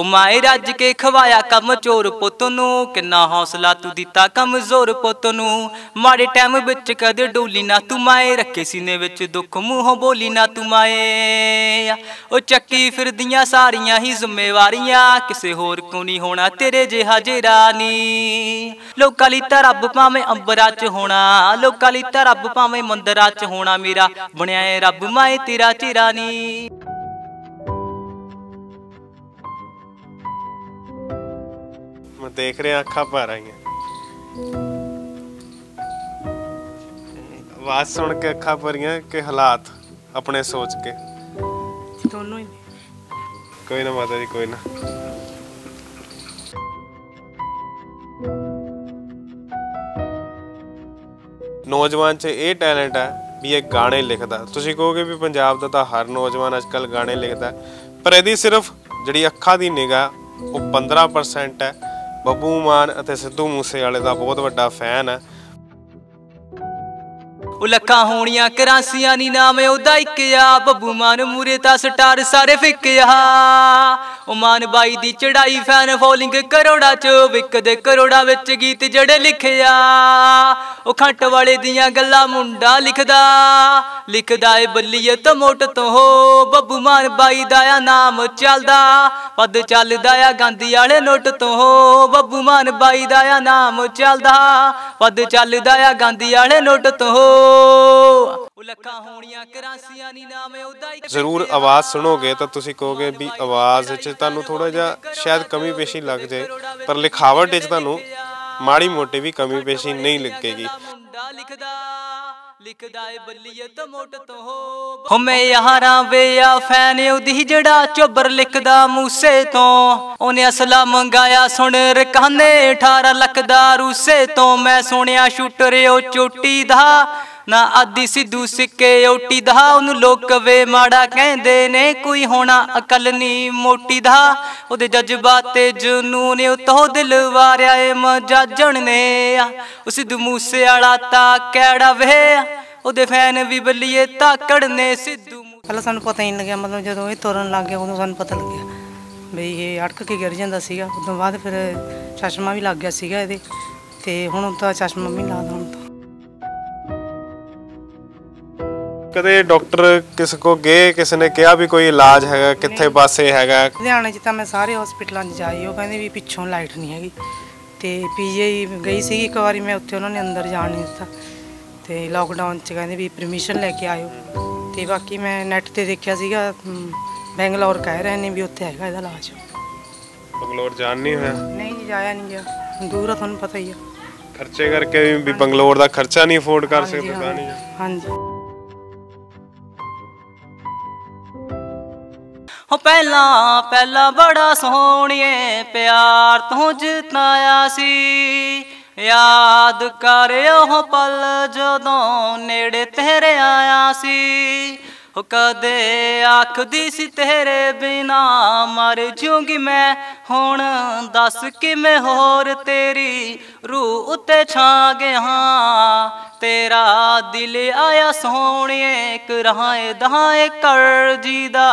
ਉਹ ਮਾਏ ਰੱਜ ਕੇ ਖਵਾਇਆ ਕੰਮ ਚੋਰ ਪੁੱਤ ਨੂੰ ਕਿੰਨਾ ਹੌਸਲਾ ਤੂੰ ਦਿੱਤਾ ਕਮਜ਼ੋਰ ਪੁੱਤ ਨੂੰ ਮਾੜੇ ਟਾਈਮ ਵਿੱਚ ਕਦੇ ਡੋਲੀ ਨਾ ਤੂੰ ਮਾਏ ਰੱਖੇ ਸੀਨੇ ਵਿੱਚ ਦੁੱਖ ਮੂੰਹੋਂ ਬੋਲੀ ਨਾ ਤੂੰ ਮਾਏ ਉਹ ਚੱਕੀ ਫਿਰਦੀਆਂ ਸਾਰੀਆਂ ਹੀ ਜ਼ਿੰਮੇਵਾਰੀਆਂ ਕਿਸੇ ਹੋਰ ਕੋ ਨਹੀਂ ਹੋਣਾ ਤੇਰੇ ਜਿਹਾ ਜੇਰਾ ਨਹੀਂ ਲੋਕਾਂ ਲਈ ਤਾਂ ਰੱਬ ਭਾਵੇਂ ਅੰਬਰਾਂ 'ਚ ਹੋਣਾ ਲੋਕਾਂ ਲਈ ਤਾਂ ਰੱਬ ਭਾਵੇਂ ਮੰਦਰਾਂ 'ਚ ਹੋਣਾ ਮੇਰਾ ਬਣਿਆ ਰੱਬ ਮਾਏ ਤੇਰਾ ਚਿਹਰਾ ਨਹੀਂ ਦੇਖ ਰਹੇ ਅੱਖਾਂ ਭਰ ਆਈਆਂ ਆਵਾਜ਼ ਸੁਣ ਕੇ ਅੱਖਾਂ ਭਰੀਆਂ ਕਿ ਹਾਲਾਤ ਆਪਣੇ ਸੋਚ ਕੇ ਦੋਨੋਂ ਹੀ ਕੋਈ ਨਾ ਮਾਤਾ ਜੀ ਕੋਈ ਨਾ ਨੌਜਵਾਨ 'ਚ ਇਹ ਟੈਲੈਂਟ ਹੈ ਵੀ ਇਹ ਗਾਣੇ ਲਿਖਦਾ ਤੁਸੀਂ ਕਹੋਗੇ ਵੀ ਪੰਜਾਬ ਦਾ ਤਾਂ ਹਰ ਨੌਜਵਾਨ ਅੱਜਕੱਲ ਗਾਣੇ ਲਿਖਦਾ ਪਰ ਇਹਦੀ ਸਿਰਫ ਜਿਹੜੀ ਅੱਖਾਂ ਦੀ ਨਿਗਾਹ ਉਹ 15% ਹੈ ਬੱਬੂ ਮਾਨ ਅਤੇ ਸਿੱਧੂ ਮੂਸੇ ਵਾਲੇ ਦਾ ਬਹੁਤ ਵੱਡਾ ਫੈਨ ਹੈ ਉਹ ਲੱਖਾਂ ਹੋਣੀਆਂ ਕਰਾਂਸੀਆਂ ਨਹੀਂ ਨਾਮ ਉਹਦਾ ਇੱਕ ਆ ਬੱਬੂ ਮਾਨ ਮੂਰੇ ਤਾਂ ਸਟਾਰ ਸਾਰੇ ਫਿੱਕ ਆ ਉਮਾਨ ਬਾਈ ਦੀ ਚੜਾਈ ਫੈਨ ਫੋਲਿੰਗ ਕਰੋੜਾ ਚ ਵਿਕਦੇ ਕਰੋੜਾ ਵਿੱਚ ਗੀਤ ਜਿਹੜੇ ਲਿਖਿਆ ਉਹ ਖੰਟ ਵਾਲੇ ਦੀਆਂ ਗੱਲਾਂ ਮੁੰਡਾ ਲਿਖਦਾ ਲਿਖਦਾ ਏ ਬੱਲੀਏ ਤੋਂ ਮੋਟ ਤੋਂ ਹੋ ਬੱਬੂ ਮਾਨ ਬਾਈ ਦਾ ਆ ਨਾਮ ਚੱਲਦਾ ਪਦ ਚੱਲਦਾ ਆ ਗਾਂਧੀ ਵਾਲੇ ਨੋਟ ਤੋਂ ਹੋ ਬੱਬੂ ਮਾਨ ਬਾਈ ਦਾ ਆ ਨਾਮ ਚੱਲਦਾ ਪਦ ਚੱਲਦਾ ਆ ਗਾਂਧੀ ਵਾਲੇ ਨੋਟ ਤੋਂ ਹੋ ਉਹ ਲੱਖਾਂ ਹੋਣੀਆਂ ਕਰਾਂਸੀਆਂ ਨਹੀਂ ਨਾਵੇਂ ਉਹਦਾ ਹੀ ਜ਼ਰੂਰ ਆਵਾਜ਼ ਸੁਣੋਗੇ ਤਾਂ ਤੁਸੀਂ ਕਹੋਗੇ ਵੀ ਆਵਾਜ਼ 'ਚ ਤੁਹਾਨੂੰ ਥੋੜਾ ਜਿਹਾ ਸ਼ਾਇਦ ਕਮੀ ਪੇਸ਼ੀ ਲੱਗ ਜਾਏ ਪਰ ਲਿਖਾਵਟ 'ਚ ਤੁਹਾਨੂੰ ਮਾੜੀ ਮੋਟੀ ਵੀ ਕਮੀ ਪੇਸ਼ੀ ਨਹੀਂ ਲੱਗੇਗੀ ਲਿਖਦਾ ਏ ਬੱਲੀਅਤ ਮੋਟ ਤੋਂ ਹੋ ਮੈਂ ਯਾਰਾਂ ਵੇ ਆ ਫੈਨ ਉਹਦੀ ਜਿਹੜਾ ਚੋਬਰ ਲਿਖਦਾ ਮੂਸੇ ਤੋਂ ਉਹਨੇ ਅਸਲਾ ਮੰਗਾਇਆ ਸੁਣ ਰਕਾਨੇ 18 ਲੱਖ ਦਾ ਰੂਸੇ ਤੋਂ ਮੈਂ ਸੁਣਿਆ ਸ਼ੂਟਰ ਉਹ ਚੋਟੀ ਦਾ ਨਾ ਆਦੀ ਸਿੱਧੂ ਸਿੱਕੇ ਓਟੀ ਦਾ ਉਹਨੂੰ ਲੋਕ ਵੇ ਮਾੜਾ ਕਹਿੰਦੇ ਨੇ ਕੋਈ ਹੋਣਾ ਅਕਲ ਨਹੀਂ ਮੋਟੀ ਦਾ ਉਹਦੇ ਜਜ਼ਬਾਤ ਤੇ ਜਨੂਨ ਉਤੋਂ ਦਿਲ ਵਾਰਿਆ ਏ ਮਜਾਜਣ ਨੇ ਉਸ ਸਿੱਧੂ ਮੂਸੇ ਵਾਲਾ ਤਾਂ ਕਿਹੜਾ ਵੇ ਉਹਦੇ ਫੈਨ ਵੀ ਬੱਲੀਏ ਤਾਕੜ ਨੇ ਸਿੱਧੂ ਪਹਿਲਾਂ ਸਾਨੂੰ ਪਤਾ ਹੀ ਨਹੀਂ ਲੱਗਿਆ ਮਤਲਬ ਜਦੋਂ ਇਹ ਤੁਰਨ ਲੱਗ ਗਿਆ ਉਦੋਂ ਸਾਨੂੰ ਪਤਾ ਲੱਗਿਆ ਬਈ ਇਹ ਅਟਕ ਕੇ ਗਿਰ ਜਾਂਦਾ ਸੀਗਾ ਉਦੋਂ ਬਾਅਦ ਫਿਰ ਚਸ਼ਮਾ ਵੀ ਲੱਗ ਗਿਆ ਸੀਗਾ ਇਹਦੇ ਤੇ ਹੁਣ ਤਾਂ ਚਸ਼ਮਾ ਵੀ ਲਾ ਦਾਂ ਕਦੇ ਡਾਕਟਰ ਕਿਸ ਕੋ ਗਏ ਕਿਸ ਨੇ ਕਿਹਾ ਵੀ ਕੋਈ ਇਲਾਜ ਹੈਗਾ ਕਿੱਥੇ ਪਾਸੇ ਹੈਗਾ ਲੁਧਿਆਣੇ 'ਚ ਤਾਂ ਮੈਂ ਸਾਰੇ ਹਸਪੀਟਲਾਂ 'ਚ ਜਾਈ ਉਹ ਕਹਿੰਦੇ ਵੀ ਪਿੱਛੋਂ ਲਾਈਟ ਨਹੀਂ ਹੈਗੀ ਤੇ ਪੀਜੀਆਈ ਗਈ ਸੀ ਇੱਕ ਵਾਰੀ ਮੈਂ ਉੱਥੇ ਉਹਨਾਂ ਨੇ ਅੰਦਰ ਜਾਣ ਨਹੀਂ ਦਿੱਤਾ ਤੇ ਲਾਕਡਾਊਨ 'ਚ ਕਹਿੰਦੇ ਵੀ ਪਰਮਿਸ਼ਨ ਲੈ ਕੇ ਆਇਓ ਤੇ ਬਾਕੀ ਮੈਂ ਨੈਟ ਤੇ ਦੇਖਿਆ ਸੀਗਾ ਬੈਂਗਲੌਰ ਕਹਿ ਰਹੇ ਨੇ ਵੀ ਉੱਥੇ ਹੈਗਾ ਇਹਦਾ ਇਲਾਜ ਬੰਗਲੌਰ ਜਾਣ ਨਹੀਂ ਹੋਇਆ ਨਹੀਂ ਜੀ ਜਾਇਆ ਨਹੀਂ ਗਿਆ ਦੂਰ ਆ ਤੁਹਾਨੂੰ ਪਤਾ ਹੀ ਆ ਖਰਚੇ ਕਰਕੇ ਵੀ ਬੰਗਲੌਰ ਦਾ ਖਰਚਾ ਨਹੀਂ ਅਫੋਰਡ ਕਰ ਸਕਦੇ ਤਾਂ ਨਹੀਂ ਹਾਂਜੀ ਹੋ ਪਹਿਲਾ ਪਹਿਲਾ ਬੜਾ ਸੋਹਣੀਏ ਪਿਆਰ ਤੂੰ ਜਿਤਾਇਆ ਸੀ ਯਾਦ ਕਰ ਉਹ ਪਲ ਜਦੋਂ ਨੇੜੇ ਤੇਰੇ ਆਇਆ ਸੀ ਹੋ ਕਦੇ ਦੀ ਸੀ ਤੇਰੇ ਬਿਨਾ ਮਰ ਜੂਗੀ ਮੈਂ ਹੁਣ ਦੱਸ ਕਿਵੇਂ ਹੋਰ ਤੇਰੀ ਰੂਹ ਉੱਤੇ ਛਾ ਗਿਆ ਤੇਰਾ ਦਿਲ ਆਇਆ ਸੋਹਣੀਏ ਕਰਾਏ ਦਾਏ ਕਰ ਜੀਦਾ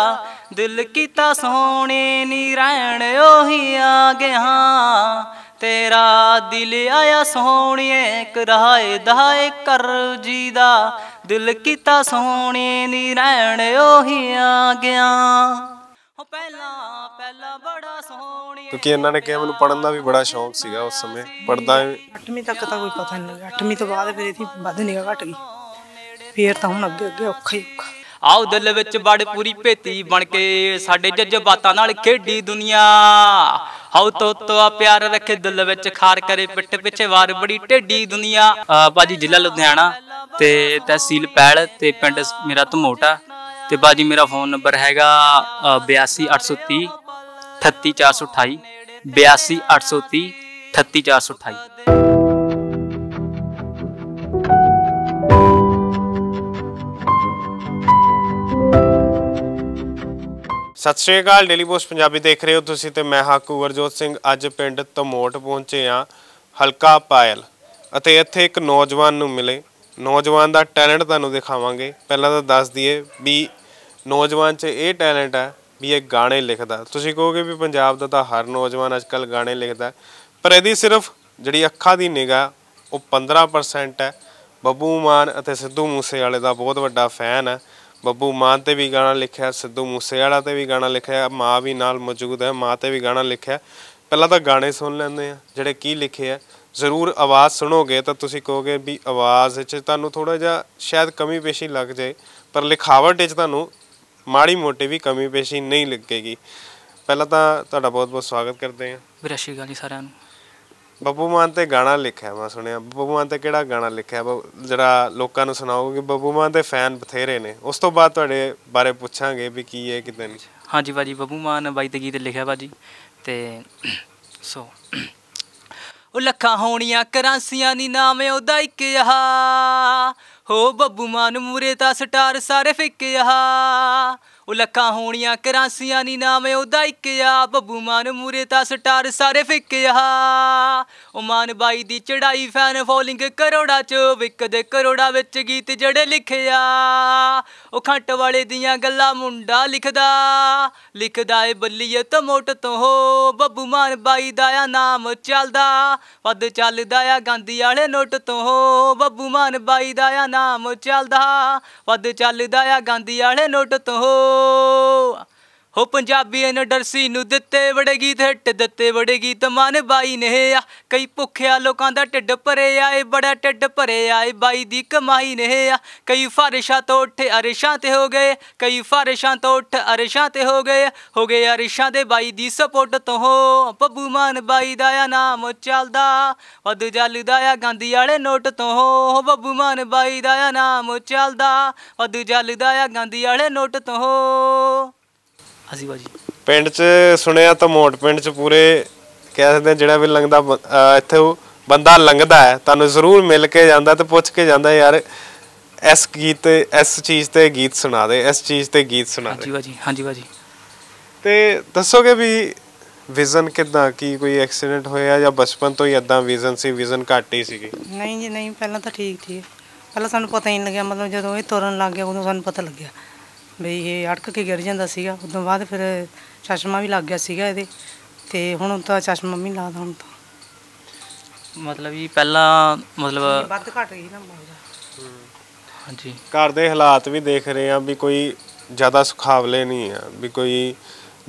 ਦਿਲ ਕੀਤਾ ਸੋਹਣੇ ਨੀ ਰਹਿਣ ਉਹੀ ਆ ਗਿਆ ਤੇਰਾ ਦਿਲ ਆਇਆ ਸੋਹਣੀਏ ਕਰਾਏ ਦਾਏ ਕਰ ਜੀ ਦਾ ਦਿਲ ਕੀਤਾ ਸੋਹਣੇ ਨੀ ਰਹਿਣ ਉਹੀ ਆ ਗਿਆ ਹੋ ਪਹਿਲਾ ਪਹਿਲਾ ਬੜਾ ਸੋਹਣੀ ਕਿਉਂਕਿ ਇਹਨਾਂ ਨੇ ਕਿਹਾ ਮੈਨੂੰ ਪੜਨ ਦਾ ਵੀ ਬੜਾ ਸ਼ੌਂਕ ਸੀਗਾ ਉਸ ਸਮੇਂ ਪੜਦਾ 8ਵੀਂ ਤੱਕ ਤਾਂ ਕੋਈ ਪਤਾ ਨਹੀਂ ਲੱਗਾ 8ਵੀਂ ਤੋਂ ਬਾਅਦ ਫਿਰ ਇਹਦੀ ਵੱਧ ਗਿਆ ਘਟ ਗਈ ਫੇਰ ਤਾਂ ਹੁਣ ਅੱਗੇ ਅੱਗੇ ਔਖਾ ਹੀ ਔਖਾ ਆਉ ਦਿਲ ਵਿੱਚ ਵੜ ਪੂਰੀ ਭੇਤੀ ਬਣ ਕੇ ਸਾਡੇ ਜਜ਼ਬਾਤਾਂ ਨਾਲ ਖੇਡੀ ਦੁਨੀਆ ਹਉ ਤੋ ਆ ਪਿਆਰ ਰੱਖੇ ਦਿਲ ਵਿੱਚ ਖਾਰ ਕਰੇ ਪਿੱਠ ਪਿੱਛੇ ਵਾਰ ਬੜੀ ਢੇਡੀ ਦੁਨੀਆ ਬਾਜੀ ਜ਼ਿਲ੍ਹਾ ਲੁਧਿਆਣਾ ਤੇ ਤਹਿਸੀਲ ਪੈਲ ਤੇ ਪਿੰਡ ਮੇਰਾ ਧਮੋਟਾ ਤੇ ਬਾਜੀ ਮੇਰਾ ਫੋਨ ਨੰਬਰ ਹੈਗਾ 82830 38428 82830 38428 ਸਤਿ ਸ਼੍ਰੀ ਅਕਾਲ ਡੇਲੀ ਪੋਸਟ ਪੰਜਾਬੀ ਦੇਖ ਰਹੇ ਹੋ ਤੁਸੀਂ ਤੇ ਮੈਂ ਹਾਂ ਕੁਵਰਜੋਤ ਸਿੰਘ ਅੱਜ ਪਿੰਡ ਤਮੋਟ ਪਹੁੰਚੇ ਆ ਹਲਕਾ ਪਾਇਲ ਅਤੇ ਇੱਥੇ ਇੱਕ ਨੌਜਵਾਨ ਨੂੰ ਮਿਲੇ ਨੌਜਵਾਨ ਦਾ ਟੈਲੈਂਟ ਤੁਹਾਨੂੰ ਦਿਖਾਵਾਂਗੇ ਪਹਿਲਾਂ ਤਾਂ ਦੱਸ ਦਈਏ ਵੀ ਨੌਜਵਾਨ 'ਚ ਇਹ ਟੈਲੈਂਟ ਹੈ ਵੀ ਇਹ ਗਾਣੇ ਲਿਖਦਾ ਤੁਸੀਂ ਕਹੋਗੇ ਵੀ ਪੰਜਾਬ ਦਾ ਤਾਂ ਹਰ ਨੌਜਵਾਨ ਅੱਜਕੱਲ ਗਾਣੇ ਲਿਖਦਾ ਪਰ ਇਹਦੀ ਸਿਰਫ ਜਿਹੜੀ ਅੱਖਾਂ ਦੀ ਨਿਗਾ ਉਹ 15% ਹੈ ਬੱਬੂ ਮਾਨ ਅਤੇ ਸਿੱਧੂ ਮੂਸੇ ਵਾਲੇ ਦਾ ਬਹੁਤ ਵੱਡਾ ਫੈਨ ਹੈ ਬੱਬੂ ਮਾਂ ਤੇ ਵੀ ਗਾਣਾ ਲਿਖਿਆ ਸਿੱਧੂ ਮੂਸੇਵਾਲਾ ਤੇ ਵੀ ਗਾਣਾ ਲਿਖਿਆ ਮਾਂ ਵੀ ਨਾਲ ਮੌਜੂਦ ਹੈ ਮਾਂ ਤੇ ਵੀ ਗਾਣਾ ਲਿਖਿਆ ਪਹਿਲਾਂ ਤਾਂ ਗਾਣੇ ਸੁਣ ਲੈਂਦੇ ਆ ਜਿਹੜੇ ਕੀ ਲਿਖੇ ਆ ਜ਼ਰੂਰ ਆਵਾਜ਼ ਸੁਣੋਗੇ ਤਾਂ ਤੁਸੀਂ ਕਹੋਗੇ ਵੀ ਆਵਾਜ਼ 'ਚ ਤੁਹਾਨੂੰ ਥੋੜਾ ਜਿਹਾ ਸ਼ਾਇਦ ਕਮੀ ਪੇਸ਼ੀ ਲੱਗ ਜਾਏ ਪਰ ਲਿਖਾਵਟ 'ਚ ਤੁਹਾਨੂੰ ਮਾੜੀ ਮੋਟੀ ਵੀ ਕਮੀ ਪੇਸ਼ੀ ਨਹੀਂ ਲੱਗੇਗੀ ਪਹਿਲਾਂ ਤਾਂ ਤੁਹਾਡਾ ਬਹੁਤ ਬਹੁਤ ਸਵਾਗਤ ਕਰਦੇ ਆ ਬ੍ਰਸ਼ੀ ਗਾਲੀ ਸਾਰਿਆਂ ਨੂੰ ਬੱਬੂ ਮਾਨ ਤੇ ਗਾਣਾ ਲਿਖਿਆ ਮੈਂ ਸੁਣਿਆ ਬੱਬੂ ਮਾਨ ਤੇ ਕਿਹੜਾ ਗਾਣਾ ਲਿਖਿਆ ਜਿਹੜਾ ਲੋਕਾਂ ਨੂੰ ਕਿ ਬੱਬੂ ਮਾਨ ਦੇ ਫੈਨ ਬਥੇਰੇ ਨੇ ਉਸ ਤੋਂ ਬਾਅਦ ਤੁਹਾਡੇ ਬਾਰੇ ਪੁੱਛਾਂਗੇ ਵੀ ਕੀ ਹੈ ਕਿਦਾਂ ਹਾਂਜੀ ਬਾਜੀ ਬੱਬੂ ਮਾਨ ਬਾਈ ਤੇ ਗੀਤ ਲਿਖਿਆ ਬਾਜੀ ਤੇ ਸੋ ਉਹ ਲੱਖਾਂ ਹੋਣੀਆਂ ਕਰਾਂਸੀਆਂ ਨਹੀਂ ਨਾਮ ਉਹਦਾ ਇੱਕ ਆਹ ਹੋ ਬੱਬੂ ਮਾਨ ਮੂਰੇ ਤਾਂ ਸਟਾਰ ਸਾਰੇ ਫਿੱਕ ਆਹ ਉਹ ਲੱਖਾਂ ਹੋਣੀਆਂ ਕਰਾਂਸੀਆਂ ਨਹੀਂ ਨਾਵੇਂ ਉਹਦਾ ਇੱਕ ਆ ਬੱਬੂ ਮਾਨ ਮੂਰੇ ਤਾਂ ਸਟਾਰ ਸਾਰੇ ਫਿੱਕਿਆ ਉਹ ਮਾਨ ਬਾਈ ਦੀ ਚੜਾਈ ਫੈਨ ਫੋਲਿੰਗ ਕਰੋੜਾ ਚ ਵਿਕਦੇ ਕਰੋੜਾ ਵਿੱਚ ਗੀਤ ਜਿਹੜੇ ਲਿਖਿਆ ਉਹ ਖੰਟ ਵਾਲੇ ਦੀਆਂ ਗੱਲਾਂ ਮੁੰਡਾ ਲਿਖਦਾ ਲਿਖਦਾ ਏ ਬੱਲੀਏ ਤੋਂ ਮੋਟ ਤੋਂ ਹੋ ਬੱਬੂ ਮਾਨ ਬਾਈ ਦਾ ਆ ਨਾਮ ਚੱਲਦਾ ਵੱਧ ਚੱਲਦਾ ਆ ਗਾਂਧੀ ਵਾਲੇ ਨੋਟ ਤੋਂ ਹੋ ਬੱਬੂ ਮਾਨ ਬਾਈ ਦਾ ਆ ਨਾਮ ਚੱਲਦਾ ਵੱਧ ਚੱਲਦਾ ਆ ਗਾਂਧੀ ਵਾਲੇ ਨੋਟ ਤੋਂ ਹੋ Oh. ਹੋ ਪੰਜਾਬੀ ਐਨ ਡਰਸੀ ਨੂੰ ਦਿੱਤੇ ਬੜੇ ਗੀਤ ਹਿੱਟ ਦਿੱਤੇ ਬੜੇ ਗੀਤ ਮਨ ਬਾਈ ਨੇ ਆ ਕਈ ਭੁੱਖਿਆ ਲੋਕਾਂ ਦਾ ਢਿੱਡ ਭਰੇ ਆਏ ਬੜਾ ਢਿੱਡ ਭਰੇ ਆਏ ਬਾਈ ਦੀ ਕਮਾਈ ਨੇ ਆ ਕਈ ਫਰਸ਼ਾਂ ਤੋਂ ਉੱਠ ਅਰਸ਼ਾਂ ਤੇ ਹੋ ਗਏ ਕਈ ਫਰਸ਼ਾਂ ਤੋਂ ਉੱਠ ਅਰਸ਼ਾਂ ਤੇ ਹੋ ਗਏ ਹੋ ਗਏ ਅਰਸ਼ਾਂ ਦੇ ਬਾਈ ਦੀ ਸਪੋਰਟ ਤੋਂ ਪੱਬੂ ਬੱਬੂ ਮਾਨ ਬਾਈ ਦਾ ਆ ਨਾਮ ਚੱਲਦਾ ਵੱਧ ਜਲਦਾ ਆ ਗਾਂਧੀ ਵਾਲੇ ਨੋਟ ਤੋਂ ਪੱਬੂ ਬੱਬੂ ਮਾਨ ਬਾਈ ਦਾ ਆ ਨਾਮ ਚੱਲਦਾ ਵੱਧ ਜਲਦਾ ਆ ਗਾਂਧੀ ਵਾਲੇ ਨੋਟ ਤੋਂ ਹਾਂਜੀ ਬਾਜੀ ਪਿੰਡ 'ਚ ਸੁਣਿਆ ਤਾਂ ਮੋਟ ਪਿੰਡ 'ਚ ਪੂਰੇ ਕਹਿ ਸਕਦੇ ਜਿਹੜਾ ਵੀ ਲੰਗਦਾ ਇੱਥੇ ਉਹ ਬੰਦਾ ਲੰਗਦਾ ਹੈ ਤੁਹਾਨੂੰ ਜ਼ਰੂਰ ਮਿਲ ਕੇ ਜਾਂਦਾ ਤੇ ਪੁੱਛ ਕੇ ਜਾਂਦਾ ਯਾਰ ਇਸ ਗੀਤ ਇਸ ਚੀਜ਼ ਤੇ ਗੀਤ ਸੁਣਾ ਦੇ ਇਸ ਚੀਜ਼ ਤੇ ਗੀਤ ਸੁਣਾ ਦੇ ਹਾਂਜੀ ਬਾਜੀ ਹਾਂਜੀ ਬਾਜੀ ਤੇ ਦੱਸੋਗੇ ਵੀ ਵਿਜ਼ਨ ਕਿਦਾਂ ਕੀ ਕੋਈ ਐਕਸੀਡੈਂਟ ਹੋਇਆ ਜਾਂ ਬਚਪਨ ਤੋਂ ਹੀ ਇਦਾਂ ਵਿਜ਼ਨ ਸੀ ਵਿਜ਼ਨ ਘੱਟ ਹੀ ਸੀਗੀ ਨਹੀਂ ਜੀ ਨਹੀਂ ਪਹਿਲਾਂ ਤਾਂ ਠੀਕ ਸੀ ਪਹਿਲਾਂ ਸਾਨੂੰ ਪਤਾ ਹੀ ਨਹੀਂ ਲੱਗਿਆ ਮਤਲਬ ਜਦੋਂ ਇਹ ਤੁਰਨ ਲੱਗ ਗਿਆ ਉਦੋਂ ਸਾਨੂੰ ਪਤਾ ਲੱਗਿਆ ਬਈ ਇਹ ਅੜਕ ਕੇ ਗਿਰ ਜਾਂਦਾ ਸੀਗਾ ਉਦੋਂ ਬਾਅਦ ਫਿਰ ਚਸ਼ਮਾ ਵੀ ਲੱਗ ਗਿਆ ਸੀਗਾ ਇਹਦੇ ਤੇ ਹੁਣ ਤਾਂ ਚਸ਼ਮਾ ਵੀ ਲਾਦਾ ਹੁਣ ਤਾਂ ਮਤਲਬ ਇਹ ਪਹਿਲਾਂ ਮਤਲਬ ਵੱਧ ਘਟ ਗਈ ਨਾ ਮੌਜਾ ਹਾਂਜੀ ਘਰ ਦੇ ਹਾਲਾਤ ਵੀ ਦੇਖ ਰਹੇ ਆ ਵੀ ਕੋਈ ਜ਼ਿਆਦਾ ਸੁਖਾਵਲੇ ਨਹੀਂ ਆ ਵੀ ਕੋਈ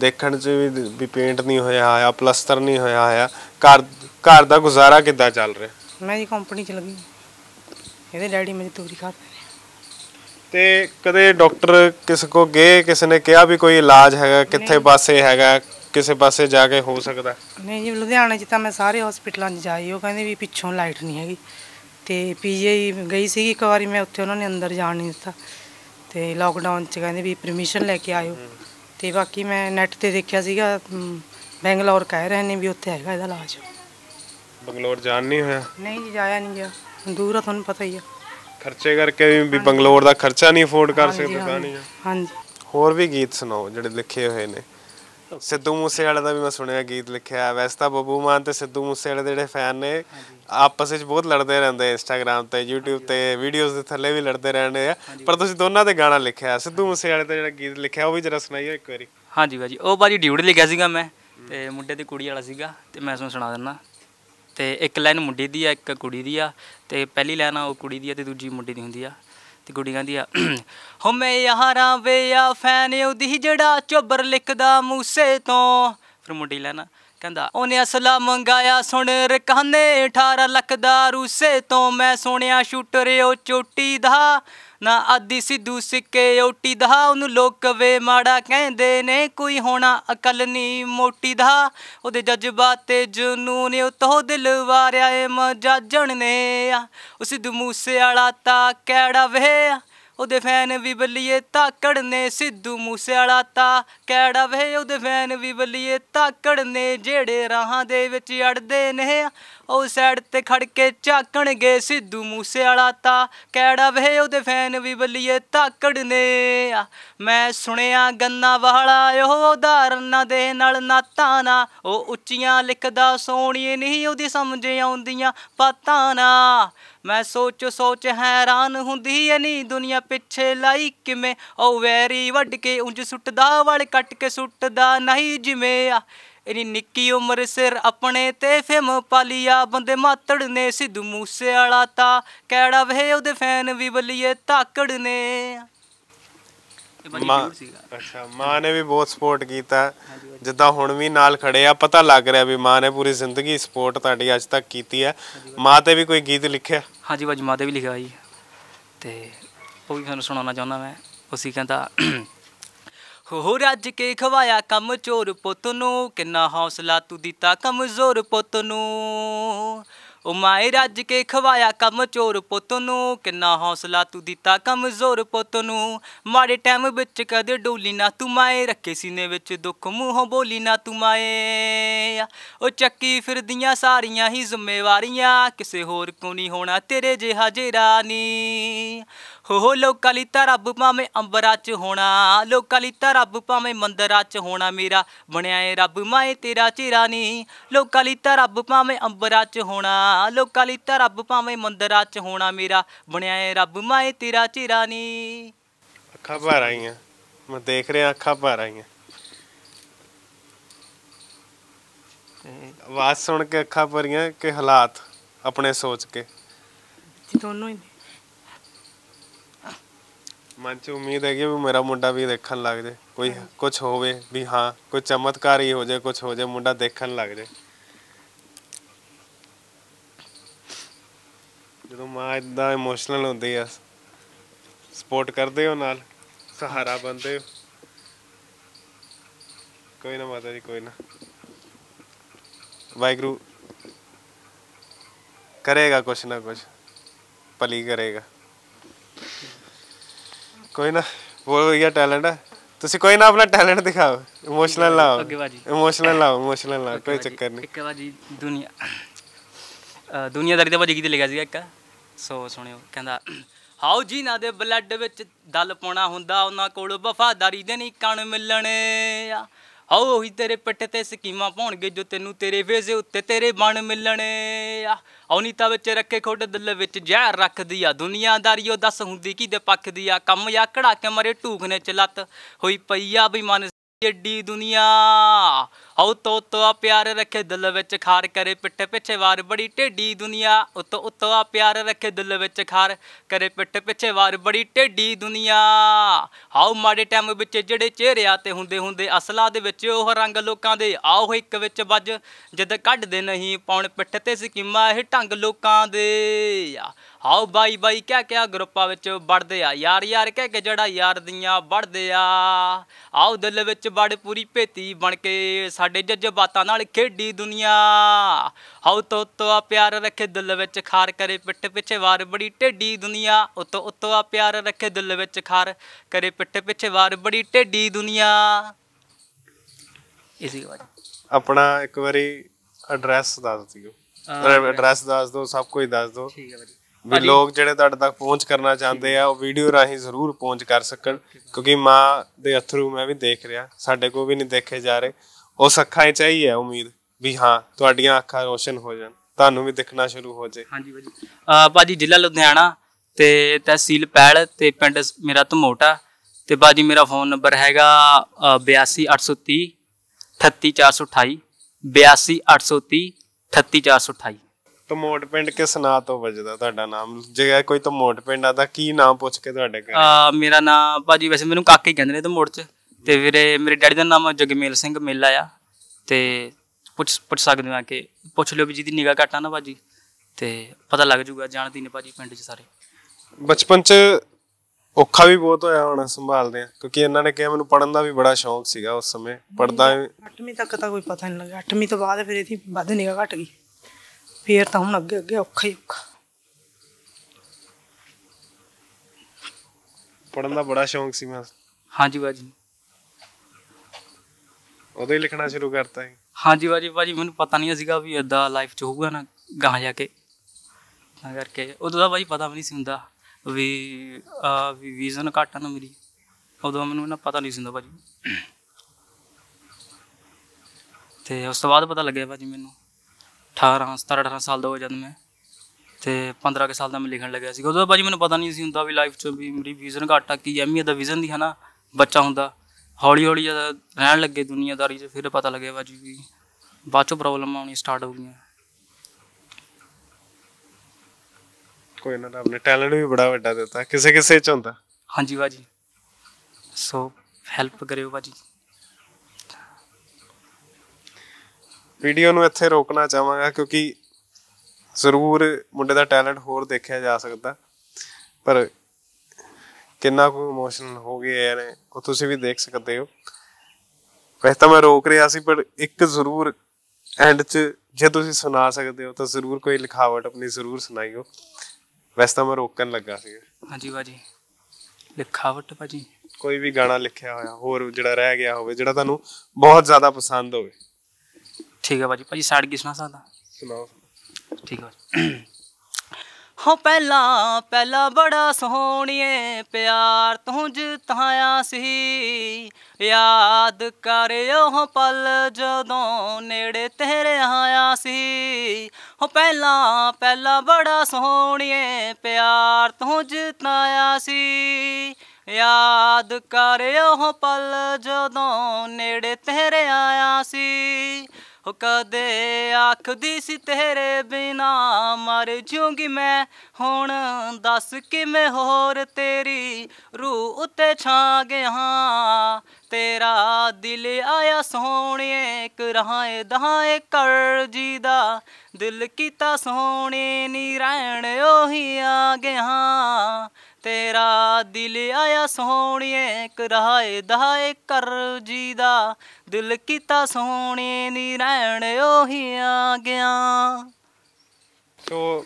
ਦੇਖਣ 'ਚ ਵੀ ਵੀ ਪੇਂਟ ਨਹੀਂ ਹੋਇਆ ਆ ਪਲਸਤਰ ਨਹੀਂ ਹੋਇਆ ਆ ਘਰ ਘਰ ਦਾ ਗੁਜ਼ਾਰਾ ਕਿੱਦਾਂ ਚੱਲ ਰਿਹਾ ਮੈਂ ਜੀ ਕੰਪਨੀ 'ਚ ਲੱਗੀ ਇਹਦੇ ਡੈਡੀ ਮੇਰੇ ਕਰਦੇ ਨੇ ਤੇ ਕਦੇ ਡਾਕਟਰ ਕਿਸ ਕੋ ਗਏ ਕਿਸ ਨੇ ਕਿਹਾ ਵੀ ਕੋਈ ਇਲਾਜ ਹੈਗਾ ਕਿੱਥੇ ਪਾਸੇ ਹੈਗਾ ਕਿਸੇ ਪਾਸੇ ਜਾ ਕੇ ਹੋ ਸਕਦਾ ਨਹੀਂ ਜੀ ਲੁਧਿਆਣੇ 'ਚ ਤਾਂ ਮੈਂ ਸਾਰੇ ਹਸਪੀਟਲਾਂ 'ਚ ਜਾਈ ਉਹ ਕਹਿੰਦੇ ਵੀ ਪਿੱਛੋਂ ਲਾਈਟ ਨਹੀਂ ਹੈਗੀ ਤੇ ਪੀਜੀਆਈ ਗਈ ਸੀਗੀ ਇੱਕ ਵਾਰੀ ਮੈਂ ਉੱਥੇ ਉਹਨਾਂ ਨੇ ਅੰਦਰ ਜਾਣ ਨਹੀਂ ਦਿੱਤਾ ਤੇ ਲਾਕਡਾਊਨ 'ਚ ਕਹਿੰਦੇ ਵੀ ਪਰਮਿਸ਼ਨ ਲੈ ਕੇ ਆਇਓ ਤੇ ਬਾਕੀ ਮੈਂ ਨੈਟ ਤੇ ਦੇਖਿਆ ਸੀਗਾ ਬੈਂਗਲੌਰ ਕਹਿ ਰਹੇ ਨੇ ਵੀ ਉੱਥੇ ਹੈਗਾ ਇਹਦਾ ਇਲਾਜ ਬੰਗਲੌਰ ਜਾਣ ਨਹੀਂ ਹੋਇਆ ਨਹੀਂ ਜੀ ਜਾਇਆ ਨਹੀਂ ਗਿਆ ਦੂਰ ਆ ਤੁਹਾਨੂੰ ਪਤਾ ਹੀ ਆ ਖਰਚੇ ਕਰਕੇ ਵੀ- ਬੰਗਲੌਰ ਦਾ ਖਰਚਾ ਨਹੀਂ ਅਫੋਰਡ ਕਰ ਸਕਦੇ ਤਾਂ ਨਹੀਂ ਹਾਂਜੀ ਹੋਰ ਵੀ ਗੀਤ ਸੁਣਾਓ ਜਿਹੜੇ ਲਿਖੇ ਹੋਏ ਨੇ ਸਿੱਧੂ ਮੂਸੇਵਾਲੇ ਦਾ ਵੀ ਮੈਂ ਸੁਣਿਆ ਗੀਤ ਲਿਖਿਆ ਵੈਸੇ ਤਾਂ ਬੱਬੂ ਮਾਨ ਤੇ ਸਿੱਧੂ ਮੂਸੇਵਾਲੇ ਦੇ ਜਿਹੜੇ ਫੈਨ ਨੇ ਆਪਸ ਵਿੱਚ ਬਹੁਤ ਲੜਦੇ ਰਹਿੰਦੇ ਆ ਇੰਸਟਾਗ੍ਰam ਤੇ YouTube ਤੇ ਵੀਡੀਓਜ਼ ਦੇ ਥੱਲੇ ਵੀ ਲੜਦੇ ਰਹਿੰਦੇ ਆ ਪਰ ਤੁਸੀਂ ਦੋਨਾਂ ਦੇ ਗਾਣਾ ਲਿਖਿਆ ਸਿੱਧੂ ਮੂਸੇਵਾਲੇ ਦਾ ਜਿਹੜਾ ਗੀਤ ਲਿਖਿਆ ਉਹ ਵੀ ਜਰਾ ਸੁਣਾਈਓ ਇੱਕ ਵਾਰੀ ਹਾਂਜੀ ਭਾਜੀ ਉਹ ਬਾਜੀ ਡਿਊਟੀ ਲਿਖਿਆ ਸੀਗਾ ਮੈਂ ਤੇ ਮੁੰਡੇ ਤੇ ਕੁੜੀ ਵਾਲਾ ਸੀਗਾ ਤੇ ਮੈਂ ਤੁਹਾਨੂੰ ਸੁਣਾ ਦਿੰਦਾ ਤੇ ਇੱਕ ਲਾਈਨ ਮੁੰਡੇ ਦੀ ਆ ਇੱਕ ਕੁੜੀ ਦੀ ਆ ਤੇ ਪਹਿਲੀ ਲਾਈਨ ਆ ਉਹ ਕੁੜੀ ਦੀ ਆ ਤੇ ਦੂਜੀ ਮੁੰਡੇ ਦੀ ਹੁੰਦੀ ਆ ਤੇ ਕੁੜੀ ਕਹਿੰਦੀ ਆ ਹੋ ਮੈਂ ਯਾਰਾਂ ਵੇ ਆ ਫੈਨ ਉਹਦੀ ਜਿਹੜਾ ਚੋਬਰ ਲਿਖਦਾ ਮੂਸੇ ਤੋਂ ਫਿਰ ਮੁੰਡੇ ਲੈਣਾ ਕਹਿੰਦਾ ਉਹਨੇ ਅਸਲਾ ਮੰਗਾਇਆ ਸੁਣ ਰਕਾਨੇ 18 ਲੱਖ ਦਾ ਰੂਸੇ ਤੋਂ ਮੈਂ ਸੁਣਿਆ ਸ਼ੂਟਰ ਉਹ ਚੋਟੀ ਦਾ ਨਾ ਆਦੀ ਸਿੱਧੂ ਸਿੱਕੇ ਓਟੀ ਦਾ ਉਹਨੂੰ ਲੋਕ ਵੇ ਮਾੜਾ ਕਹਿੰਦੇ ਨੇ ਕੋਈ ਹੋਣਾ ਅਕਲ ਨਹੀਂ ਮੋਟੀ ਦਾ ਉਹਦੇ ਜਜ਼ਬਾ ਤੇ ਜਨੂਨ ਤੋ ਦਿਲ ਵਾਰਿਆ ਏ ਮਜਾਜਣ ਨੇ ਉਸ ਸਿੱਧੂ ਮੂਸੇ ਵਾਲਾ ਤਾਂ ਕਿਹੜਾ ਵੇ ਉਹਦੇ ਫੈਨ ਵੀ ਬੱਲੀਏ ਤਾਕੜ ਨੇ ਸਿੱਧੂ ਮੂਸੇ ਵਾਲਾ ਤਾ ਕਿਹੜਾ ਵੇ ਉਹਦੇ ਫੈਨ ਵੀ ਬੱਲੀਏ ਤਾਕੜ ਨੇ ਜਿਹੜੇ ਰਾਹਾਂ ਦੇ ਵਿੱਚ ਅੜਦੇ ਨੇ ਉਹ ਸਾਈਡ ਤੇ ਖੜ ਕੇ ਝਾਕਣਗੇ ਸਿੱਧੂ ਮੂਸੇ ਵਾਲਾ ਤਾਂ ਕਿਹੜਾ ਵੇ ਉਹਦੇ ਫੈਨ ਵੀ ਬੱਲੀਏ ਤਾਕੜ ਨੇ ਮੈਂ ਸੁਣਿਆ ਗੰਨਾ ਵਾਲਾ ਉਹ ਉਦਾਹਰਨਾਂ ਦੇ ਨਾਲ ਨਾਤਾ ਨਾ ਉਹ ਉੱਚੀਆਂ ਲਿਖਦਾ ਸੋਣੀਏ ਨਹੀਂ ਉਹਦੀ ਸਮਝ ਆਉਂਦੀਆਂ ਪਤਾ ਨਾ ਮੈਂ ਸੋਚ ਸੋਚ ਹੈਰਾਨ ਹੁੰਦੀ ਐ ਨੀ ਦੁਨੀਆ ਪਿੱਛੇ ਲਾਈ ਕਿਵੇਂ ਉਹ ਵੈਰੀ ਵੱਡ ਕੇ ਉਂਝ ਸੁੱਟਦਾ ਵਾਲ ਕੱਟ ਕੇ ਸੁੱਟਦਾ ਨਹੀਂ ਜਿਵੇਂ ਆ ਇਨੀ ਨਿੱਕੀ ਉਮਰ ਸਿਰ ਆਪਣੇ ਤੇ ਫੇਮ ਪਾਲੀਆ ਬੰਦੇ ਮਾਤੜ ਨੇ ਸਿੱਧੂ ਮੂਸੇ ਵਾਲਾ ਤਾਂ ਕਿਹੜਾ ਵੇ ਉਹਦੇ ਫੈਨ ਵੀ ਬਲੀਏ ਤਾਕੜ ਨੇ ਅੱਛਾ ਮਾਂ ਨੇ ਵੀ ਬਹੁਤ ਸਪੋਰਟ ਕੀਤਾ ਜਿੱਦਾਂ ਹੁਣ ਵੀ ਨਾਲ ਖੜੇ ਆ ਪਤਾ ਲੱਗ ਰਿਹਾ ਵੀ ਮਾਂ ਨੇ ਪੂਰੀ ਜ਼ਿੰਦਗੀ ਸਪੋਰਟ ਤੁਹਾਡੀ ਅੱਜ ਤੱਕ ਕੀਤੀ ਆ ਮਾਂ ਤੇ ਵੀ ਕੋਈ ਗੀਤ ਲਿਖਿਆ ਹਾਂਜੀ ਬਾਜੀ ਮਾਂ ਤੇ ਵੀ ਲਿਖਿਆ ਜੀ ਤੇ ਉਹ ਵੀ ਤੁਹਾਨੂੰ ਸੁਣਾਉਣਾ ਚਾਹੁੰਦਾ ਮੈਂ ਉਸੇ ਕਹਿੰਦਾ ਹੋ ਰੱਜ ਕੇ ਖਵਾਇਆ ਕੰਮ ਚੋਰ ਪੁੱਤ ਨੂੰ ਕਿੰਨਾ ਹੌਸਲਾ ਤੂੰ ਦਿੱਤਾ ਕਮਜ਼ੋਰ ਪੁੱਤ ਨੂੰ ਉਹ ਮਾਏ ਰੱਜ ਕੇ ਖਵਾਇਆ ਕੰਮ ਚੋਰ ਪੁੱਤ ਨੂੰ ਕਿੰਨਾ ਹੌਸਲਾ ਤੂੰ ਦਿੱਤਾ ਕਮਜ਼ੋਰ ਪੁੱਤ ਨੂੰ ਮਾੜੇ ਟਾਈਮ ਵਿੱਚ ਕਦੇ ਡੋਲੀ ਨਾ ਤੂੰ ਮਾਏ ਰੱਖੇ ਸੀਨੇ ਵਿੱਚ ਦੁੱਖ ਮੂੰਹੋਂ ਬੋਲੀ ਨਾ ਤੂੰ ਮਾਏ ਉਹ ਚੱਕੀ ਫਿਰਦੀਆਂ ਸਾਰੀਆਂ ਹੀ ਜ਼ਿੰਮੇਵਾਰੀਆਂ ਕਿਸੇ ਹੋਰ ਕੋ ਨਹੀਂ ਹੋਣਾ ਤੇਰੇ ਜਿਹਾ ਜੇਰਾ ਨਹੀਂ ਹੋ ਲੋਕਾਂ ਲਈ ਤਾਂ ਰੱਬ ਭਾਵੇਂ ਅੰਬਰਾਂ 'ਚ ਹੋਣਾ ਲੋਕਾਂ ਲਈ ਤਾਂ ਰੱਬ ਭਾਵੇਂ ਮੰਦਰਾਂ 'ਚ ਹੋਣਾ ਮੇਰਾ ਬਣਿਆ ਏ ਰੱਬ ਮਾਏ ਤੇਰਾ ਚਿਹਰਾ ਨੀ ਲੋਕਾਂ ਲਈ ਤਾਂ ਰੱਬ ਭਾਵੇਂ ਅੰਬਰਾਂ 'ਚ ਹੋਣਾ ਲੋਕਾਂ ਲਈ ਤਾਂ ਰੱਬ ਭਾਵੇਂ ਮੰਦਰਾਂ 'ਚ ਹੋਣਾ ਮੇਰਾ ਬਣਿਆ ਏ ਰੱਬ ਮਾਏ ਤੇਰਾ ਚਿਹਰਾ ਨੀ ਅੱਖਾਂ ਭਰ ਆਈਆਂ ਮੈਂ ਦੇਖ ਰਿਹਾ ਅੱਖਾਂ ਭਰ ਆਈਆਂ ਆਵਾਜ਼ ਸੁਣ ਕੇ ਅੱਖਾਂ ਭਰੀਆਂ ਕਿ ਹਾਲਾਤ ਆਪਣੇ ਸੋਚ ਕੇ ਜੀ ਦੋਨੋਂ ਹੀ ਮਨ 'ਚ ਉਮੀਦ ਕਿ ਵੀ ਮੇਰਾ ਮੁੰਡਾ ਵੀ ਦੇਖਣ ਲੱਗ ਜੇ ਕੋਈ ਕੁਝ ਹੋਵੇ ਵੀ ਹਾਂ ਕੋਈ ਚਮਤਕਾਰ ਹੀ ਹੋ ਜਾਏ ਕੁਝ ਹੋ ਜਾਏ ਮੁੰਡਾ ਦੇਖਣ ਲੱਗ ਜੇ ਜਦੋਂ ਮਾਂ ਇਦਾਂ ਇਮੋਸ਼ਨਲ ਹੁੰਦੀ ਆ ਸਪੋਰਟ ਕਰਦੇ ਹੋ ਨਾਲ ਸਹਾਰਾ ਬੰਦੇ ਹੋ ਕੋਈ ਨਾ ਮਾਤਾ ਜੀ ਕੋਈ ਨਾ ਵਾਹਿਗੁਰੂ ਕਰੇਗਾ ਕੁਛ ਨਾ ਕੁਛ ਪਲੀ ਕਰੇਗਾ ਕੋਈ ਨਾ ਬਹੁਤ ਵਧੀਆ ਟੈਲੈਂਟ ਹੈ ਤੁਸੀਂ ਕੋਈ ਨਾ ਆਪਣਾ ਟੈਲੈਂਟ ਦਿਖਾਓ ਇਮੋਸ਼ਨਲ ਲਾਓ ਅੱਗੇ ਬਾਜੀ ਇਮੋਸ਼ਨਲ ਲਾਓ ਇਮੋਸ਼ਨਲ ਲਾਓ ਕੋਈ ਚੱਕਰ ਨਹੀਂ ਇੱਕ ਬਾਜੀ ਦੁਨੀਆ ਦੁਨੀਆਦਾਰੀ ਬਾਜੀ ਕੀ ਤੇ ਲਿਖਿਆ ਸੀਗਾ ਇੱਕ ਸੋ ਸੁਣਿਓ ਕਹਿੰਦਾ ਹਾਉ ਜੀ ਨਾ ਦੇ ਬਲੱਡ ਵਿੱਚ ਦਲ ਪਾਉਣਾ ਹੁੰਦਾ ਉਹਨਾਂ ਕੋਲ ਵਫਾਦਾਰੀ ਦੇ ਨਹੀਂ ਕਣ ਮਿਲਣੇ ਆ ਆਓ ਉਹੀ ਤੇਰੇ ਪਿੱਠ ਤੇ ਸਕੀਮਾਂ ਪਾਉਣਗੇ ਜੋ ਤੈਨੂੰ ਤੇਰੇ ਵੇਜ਼ੇ ਉੱਤੇ ਤੇਰੇ ਬਣ ਮਿਲਣੇ ਆ ਤਾਂ ਵਿੱਚ ਰੱਖੇ ਖੋਡ ਦਿਲ ਵਿੱਚ ਜ਼ਹਿਰ ਰੱਖਦੀ ਆ ਦੁਨੀਆਦਾਰੀਓ ਦੱਸ ਹੁੰਦੀ ਕਿਦੇ ਪੱਖ ਦੀ ਆ ਕੰਮ ਆ ਕੜਾ ਕੇ ਮਰੇ ਢੂਕਨੇ ਚ ਲੱਤ ਹੋਈ ਪਈ ਆ ਮਨ ਏਡੀ ਦੁਨੀਆ ਆਉ ਆ ਪਿਆਰ ਰੱਖੇ ਦਿਲ ਵਿੱਚ ਖਾਰ ਕਰੇ ਪਿੱਠ ਪਿੱਛੇ ਵਾਰ ਬੜੀ ਢੇਡੀ ਦੁਨੀਆ ਉਤੋ ਆ ਪਿਆਰ ਰੱਖੇ ਦਿਲ ਵਿੱਚ ਖਾਰ ਕਰੇ ਪਿੱਠ ਪਿੱਛੇ ਵਾਰ ਬੜੀ ਢੇਡੀ ਦੁਨੀਆ ਆਉ ਮਾੜੇ ਟਾਈਮ ਵਿੱਚ ਜਿਹੜੇ ਚਿਹਰਿਆਂ ਤੇ ਹੁੰਦੇ ਹੁੰਦੇ ਅਸਲਾ ਦੇ ਵਿੱਚ ਉਹ ਰੰਗ ਲੋਕਾਂ ਦੇ ਆਉ ਇੱਕ ਵਿੱਚ ਵੱਜ ਜਦ ਕੱਢਦੇ ਨਹੀਂ ਪੌਣ ਪਿੱਠ ਤੇ ਸਕੀਮਾ ਇਹ ਢੰਗ ਲੋਕਾਂ ਦੇ ਆਓ ਬਾਈ ਬਾਈ ਕਹਿ ਕਿਆ ਗਰੁੱਪਾਂ ਵਿੱਚ ਵੜਦੇ ਆ ਯਾਰ ਯਾਰ ਕਹਿ ਕੇ ਜੜਾ ਯਾਰ ਦੀਆਂ ਵੜਦੇ ਆ ਆਓ ਦਿਲ ਵਿੱਚ ਵੜ ਪੂਰੀ ਭੇਤੀ ਬਣ ਕੇ ਸਾਡੇ ਬਾਤਾਂ ਨਾਲ ਖੇਡੀ ਦੁਨੀਆ ਹਉ ਤੋ ਤੋ ਆ ਪਿਆਰ ਰੱਖੇ ਦਿਲ ਵਿੱਚ ਖਾਰ ਕਰੇ ਪਿੱਠ ਪਿੱਛੇ ਵਾਰ ਬੜੀ ਢੇਡੀ ਦੁਨੀਆ ਉਤੋ ਆ ਪਿਆਰ ਰੱਖੇ ਦਿਲ ਵਿੱਚ ਖਾਰ ਕਰੇ ਪਿੱਠ ਪਿੱਛੇ ਵਾਰ ਬੜੀ ਢੇਡੀ ਦੁਨੀਆ ਇਸੇ ਵਾਰ ਆਪਣਾ ਇੱਕ ਵਾਰੀ ਐਡਰੈਸ ਦੱਸ ਦਿਓ ਐਡਰੈਸ ਦੱਸ ਦਿਓ ਸਭ ਕੁਝ ਦੱਸ ਦਿਓ ਠੀਕ ਹੈ ਭਾਜੀ ਵੀ ਲੋਕ ਜਿਹੜੇ ਤੁਹਾਡੇ ਤੱਕ ਪਹੁੰਚ ਕਰਨਾ ਚਾਹੁੰਦੇ ਆ ਉਹ ਵੀਡੀਓ ਰਾਹੀਂ ਜ਼ਰੂਰ ਪਹੁੰਚ ਕਰ ਸਕਣ ਕਿਉਂਕਿ ਮਾਂ ਦੇ ਅਥਰੂ ਮੈਂ ਵੀ ਦੇਖ ਰਿਹਾ ਸਾਡੇ ਕੋ ਵੀ ਨਹੀਂ ਦੇਖੇ ਜਾ ਰਹੇ ਉਸ ਅੱਖਾਂ 'ਚ ਹੀ ਹੈ ਉਮੀਦ ਵੀ ਹਾਂ ਤੁਹਾਡੀਆਂ ਅੱਖਾਂ ਰੋਸ਼ਨ ਹੋ ਜਾਣ ਤੁਹਾਨੂੰ ਵੀ ਦਿਖਣਾ ਸ਼ੁਰੂ ਹੋ ਜਾਏ ਹਾਂਜੀ ਭਾਜੀ ਆ ਭਾਜੀ ਜ਼ਿਲ੍ਹਾ ਲੁਧਿਆਣਾ ਤੇ ਤਹਿਸੀਲ ਪੈਲ ਤੇ ਪਿੰਡ ਮੇਰਾ ਧਮੋਟਾ ਤੇ ਬਾਜੀ ਮੇਰਾ ਫੋਨ ਨੰਬਰ ਹੈਗਾ 82830 33428 82830 38428 ਤਮੋਟ ਪਿੰਡ ਕਿਸ ਨਾਂ ਤੋਂ ਵੱਜਦਾ ਤੁਹਾਡਾ ਨਾਮ ਜੇ ਕੋਈ ਤਮੋਟ ਪਿੰਡ ਆਦਾ ਕੀ ਨਾਮ ਪੁੱਛ ਕੇ ਤੁਹਾਡੇ ਆ ਮੇਰਾ ਨਾਮ ਭਾਜੀ ਵੈਸੇ ਮੈਨੂੰ ਕਾਕੇ ਕਹਿੰਦੇ ਨੇ ਤਮੋਟ ਚ ਤੇ ਵੀਰੇ ਮੇਰੇ ਡੈਡੀ ਦਾ ਨਾਮ ਜਗਮੇਲ ਸਿੰਘ ਮੇਲਾ ਆ ਤੇ ਪੁੱਛ ਪੁੱਛ ਸਕਦੇ ਆ ਕਿ ਪੁੱਛ ਲਿਓ ਵੀ ਜਿਹਦੀ ਨਿਗਾਹ ਘਟਾ ਨਾ ਬਾਜੀ ਤੇ ਪਤਾ ਲੱਗ ਜੂਗਾ ਜਾਣਦੀ ਨੇ ਬਾਜੀ ਪਿੰਡ 'ਚ ਸਾਰੇ ਬਚਪਨ 'ਚ ਔਖਾ ਵੀ ਬਹੁਤ ਹੋਇਆ ਹੁਣ ਸੰਭਾਲਦੇ ਆ ਕਿਉਂਕਿ ਇਹਨਾਂ ਨੇ ਕਿਹਾ ਮੈਨੂੰ ਪੜਨ ਦਾ ਵੀ ਬੜਾ ਸ਼ੌਂਕ ਸੀਗਾ ਉਸ ਸਮੇਂ ਪੜਦਾ 8ਵੀਂ ਤੱਕ ਤਾਂ ਕੋਈ ਪਤਾ ਨਹੀਂ ਲੱਗਾ 8ਵੀਂ ਤੋਂ ਬਾਅਦ ਫਿਰ ਇਹਦੀ ਵੱਧ ਨਿਗਾਹ ਘਟ ਗਈ ਫੇਰ ਤਾਂ ਹੁਣ ਅੱਗੇ ਅੱਗੇ ਔਖਾ ਹੀ ਔਖਾ ਪੜਨ ਦਾ ਬੜਾ ਸ਼ੌਂਕ ਸੀ ਮੈਂ ਹਾਂਜੀ ਬਾਜੀ ਉਦੋਂ ਹੀ ਲਿਖਣਾ ਸ਼ੁਰੂ ਕਰਤਾ ਸੀ ਹਾਂਜੀ ਬਾਜੀ ਬਾਜੀ ਮੈਨੂੰ ਪਤਾ ਨਹੀਂ ਸੀਗਾ ਵੀ ਇਦਾਂ ਲਾਈਫ 'ਚ ਹੋਊਗਾ ਨਾ ਗਾਂ ਜਾ ਕੇ ਤਾਂ ਕਰਕੇ ਉਦੋਂ ਦਾ ਬਾਜੀ ਪਤਾ ਵੀ ਨਹੀਂ ਸੀ ਹੁੰਦਾ ਵੀ ਆ ਵੀ ਵੀਜ਼ਨ ਕੱਟਣ ਨੂੰ ਮੇਰੀ ਉਦੋਂ ਮੈਨੂੰ ਨਾ ਪਤਾ ਨਹੀਂ ਸੀ ਹੁੰਦਾ ਬਾਜੀ ਤੇ ਉਸ ਤੋਂ ਬਾਅਦ ਪਤਾ ਲੱਗਿਆ ਬਾਜੀ ਮੈਨੂੰ 18 17 18 ਸਾਲ ਦਾ ਹੋ ਜਦ ਮੈਂ ਤੇ 15 ਕੇ ਸਾਲ ਦਾ ਮੈਂ ਲਿਖਣ ਲੱਗਿਆ ਸੀ ਉਦੋਂ ਬਾਜੀ ਮੈਨੂੰ ਪਤਾ ਨਹੀਂ ਸੀ ਹੁੰਦਾ ਵੀ ਲਾਈਫ 'ਚ ਵੀ ਮੇਰੀ ਵੀਜ਼ਨ ਘਾਟਾ ਕੀ ਐਮੀ ਦਾ ਵੀਜ਼ਨ ਦੀ ਹਨਾ ਬੱਚਾ ਹੁੰਦਾ ਹੌਲੀ ਹੌਲੀ ਜਦ ਰਹਿਣ ਲੱਗੇ ਦੁਨੀਆਦਾਰੀ 'ਚ ਫਿਰ ਪਤਾ ਲੱਗਿਆ ਵਾ ਜੀ ਬਾਅਦ ਚੋਂ ਪ੍ਰੋਬਲਮ ਆਉਣੀ ਸਟਾਰਟ ਹੋ ਗਈਆਂ ਕੋਈ ਨਾ ਆਪਣੇ ਟੈਲੈਂਟ ਵੀ ਬੜਾ ਵੱਡਾ ਦਿੱਤਾ ਕਿਸੇ ਕਿਸੇ 'ਚ ਹੁੰਦਾ ਹਾਂਜੀ ਬਾਜੀ ਸੋ ਹੈਲਪ ਕਰਿਓ ਬਾਜੀ ਵੀਡੀਓ ਨੂੰ ਇੱਥੇ ਰੋਕਣਾ ਚਾਹਾਂਗਾ ਕਿਉਂਕਿ ਜ਼ਰੂਰ ਮੁੰਡੇ ਦਾ ਟੈਲੈਂਟ ਹੋਰ ਦੇਖਿਆ ਜਾ ਸਕਦਾ ਪਰ ਕਿੰਨਾ ਕੁ ਇਮੋਸ਼ਨਲ ਹੋ ਗਏ ਨੇ ਉਹ ਤੁਸੀਂ ਵੀ ਦੇਖ ਸਕਦੇ ਹੋ ਵੈਸੇ ਤਾਂ ਮੈਂ ਰੋਕ ਰਿਹਾ ਸੀ ਪਰ ਇੱਕ ਜ਼ਰੂਰ ਐਂਡ 'ਚ ਜੇ ਤੁਸੀਂ ਸੁਣਾ ਸਕਦੇ ਹੋ ਤਾਂ ਜ਼ਰੂਰ ਕੋਈ ਲਿਖਾਵਟ ਆਪਣੀ ਜ਼ਰੂਰ ਸੁਣਾਈਓ ਵੈਸੇ ਤਾਂ ਮੈਂ ਰੋਕਣ ਲੱਗਾ ਸੀ ਹਾਂਜੀ ਬਾਜੀ ਲਿਖਾਵਟ ਬਾਜੀ ਕੋਈ ਵੀ ਗਾਣਾ ਲਿਖਿਆ ਹੋਇਆ ਹੋਰ ਜਿਹੜਾ ਰਹਿ ਗਿਆ ਹੋਵੇ ਜਿਹੜਾ ਤੁਹਾਨੂੰ ਬਹੁਤ ਜ਼ਿਆਦਾ ਪਸੰਦ ਹੋਵੇ ਠੀਕ ਹੈ ਬਾਜੀ ਭਾਜੀ ਸਾੜ ਕੀ ਸੁਣਾ ਸਕਦਾ ਸੁਣਾਓ ਠੀਕ ਹੈ ਹੋ ਪਹਿਲਾ ਪਹਿਲਾ ਬੜਾ ਸੋਹਣੀਏ ਪਿਆਰ ਤੂੰ ਜਿਤਾਇਆ ਸੀ ਯਾਦ ਕਰ ਉਹ ਪਲ ਜਦੋਂ ਨੇੜੇ ਤੇਰੇ ਆਇਆ ਸੀ ਹੋ ਪਹਿਲਾ ਪਹਿਲਾ ਬੜਾ ਸੋਹਣੀਏ ਪਿਆਰ ਤੂੰ ਜਿਤਾਇਆ ਸੀ ਯਾਦ ਕਰ ਉਹ ਪਲ ਜਦੋਂ ਨੇੜੇ ਤੇਰੇ ਆਇਆ ਸੀ ਹੋ ਕਦੇ ਆਖਦੀ ਸੀ ਤੇਰੇ ਬਿਨਾ ਮਰ ਜੂਗੀ ਮੈਂ ਹੁਣ ਦੱਸ ਕਿਵੇਂ ਹੋਰ ਤੇਰੀ ਰੂਹ ਉੱਤੇ ਛਾ ਗਿਆ ਤੇਰਾ ਦਿਲ ਆਇਆ ਸੋਹਣੇ ਇੱਕ ਰਹਾਏ ਦਹਾਏ ਕਰ ਜੀ ਦਾ ਦਿਲ ਕੀਤਾ ਸੋਹਣੇ ਨੀ ਰਹਿਣ ਉਹੀ ਆ ਗਿਆ ਤੇਰਾ ਦਿਲ ਆਇਆ ਸੋਹਣੇ ਇੱਕ ਰਹਾਏ ਦਹਾਏ ਕਰ ਜੀ ਦਾ ਦਿਲ ਕੀਤਾ ਸੋਹਣੇ ਨੀ ਰਹਿਣ ਉਹੀ ਆ ਗਿਆ ਸੋ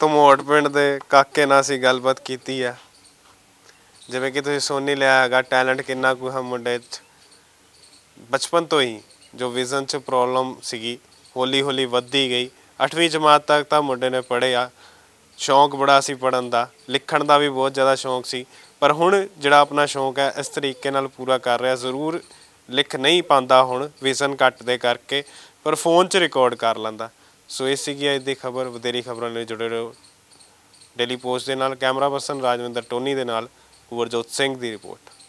ਤਮੋਟ ਪਿੰਡ ਦੇ ਕਾਕੇ ਨਾਲ ਸੀ ਗੱਲਬਾਤ ਕੀਤੀ ਆ ਜਿਵੇਂ ਕਿ ਤੁਸੀਂ ਸੋਨੀ ਲਿਆ ਹੈਗਾ ਟੈਲੈਂਟ ਕਿੰਨਾ ਕੁ ਹੈ ਮੁੰਡੇ 'ਚ ਬਚਪਨ ਤੋਂ ਹੀ ਜੋ ਵਿਜ਼ਨ 'ਚ ਪ੍ਰੋਬਲਮ ਸੀਗੀ ਹੌਲੀ ਹੌਲੀ ਵੱਧਦੀ ਗਈ 8ਵੀਂ ਜਮਾਤ ਤੱਕ ਤਾਂ ਮੁੰਡੇ ਨੇ ਪੜ੍ਹਿਆ ਸ਼ੌਂਕ ਬੜਾ ਸੀ ਪੜਨ ਦਾ ਲਿਖਣ ਦਾ ਵੀ ਬਹੁਤ ਜ਼ਿਆਦਾ ਸ਼ੌਂਕ ਸੀ ਪਰ ਹੁਣ ਜਿਹੜਾ ਆਪਣਾ ਸ਼ੌਂਕ ਹੈ ਇਸ ਤਰੀਕੇ ਨਾਲ ਪੂਰਾ ਕਰ ਰਿਹਾ ਜ਼ਰੂਰ ਲਿਖ ਨਹੀਂ ਪਾਉਂਦਾ ਹੁਣ ਵਿਜ਼ਨ ਕੱਟ ਦੇ ਕਰਕੇ ਪਰ ਫੋਨ 'ਚ ਰਿਕਾਰਡ ਕਰ ਲੈਂਦਾ ਸੋ ਇਹ ਸੀਗੀ ਅੱਜ ਦੀ ਖਬਰ ਵਧੇਰੀ ਖਬਰਾਂ ਲਈ ਜੁੜੇ ਰਹੋ ਡੇਲੀ ਪੋਸਟ ਦੇ ਨਾਲ ਕੈਮਰਾ ਪਰਸਨ ਰਾਜਵਿੰਦਰ ਟੋਨੀ ਦੇ ਨਾਲ ਗੁਰਜੋਤ ਸਿੰਘ ਦੀ ਰਿਪੋਰਟ